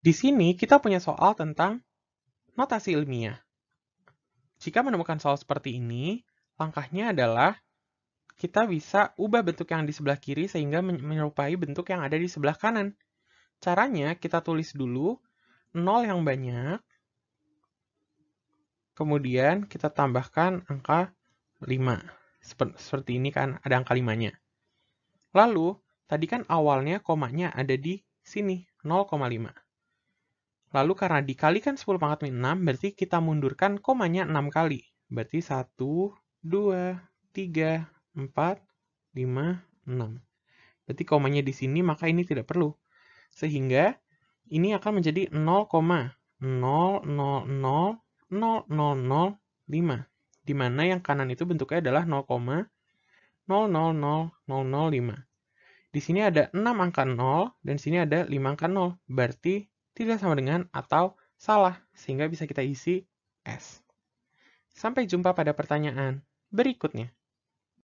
Di sini kita punya soal tentang notasi ilmiah. Jika menemukan soal seperti ini, langkahnya adalah kita bisa ubah bentuk yang di sebelah kiri sehingga menyerupai bentuk yang ada di sebelah kanan. Caranya kita tulis dulu 0 yang banyak, kemudian kita tambahkan angka 5. Seperti ini kan ada angka 5-nya. Lalu, tadi kan awalnya komanya ada di sini, 0,5. Lalu karena dikalikan 10 pangkat min 6, berarti kita mundurkan komanya 6 kali. Berarti 1, 2, 3, 4, 5, 6. Berarti komanya di sini, maka ini tidak perlu. Sehingga ini akan menjadi 0, 0, 0, 0, 0, 5. Di mana yang kanan itu bentuknya adalah 0, 0, 0, 0, 5. Di sini ada 6 angka 0, dan di sini ada 5 angka 0. Berarti tidak sama dengan atau salah, sehingga bisa kita isi S. Sampai jumpa pada pertanyaan berikutnya.